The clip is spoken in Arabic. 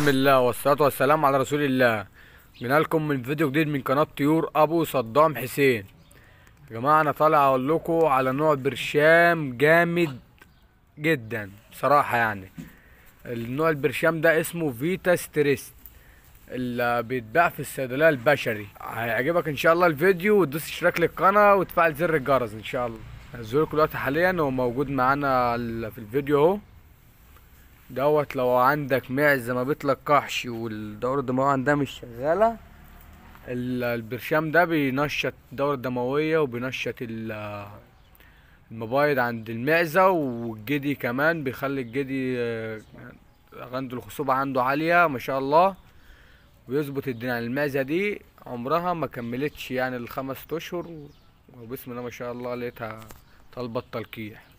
بسم الله والصلاة والسلام على رسول الله جينا لكم من فيديو جديد من قناة طيور أبو صدام حسين يا جماعة أنا طالع أقول لكم على نوع برشام جامد جدا بصراحة يعني النوع البرشام ده اسمه فيتا ستريس اللي بيتباع في الصيدلية البشري هيعجبك إن شاء الله الفيديو وتدوس اشتراك للقناة وتفعل زر الجرس إن شاء الله هنزله لكم دلوقتي حاليا هو موجود معانا في الفيديو أهو دوت لو عندك معزه ما بتلقحش والدوره الدمويه عندها مش شغاله البرشام ده بينشط الدوره الدمويه وبينشط المبايض عند المعزه والجدي كمان بيخلي الجدي آه، عنده الخصوبه عنده عاليه ما شاء الله ويظبط الدنيا يعني المعزه دي عمرها ما كملتش يعني الخمس اشهر وبسم الله ما شاء الله لقيتها طالبه التلقيح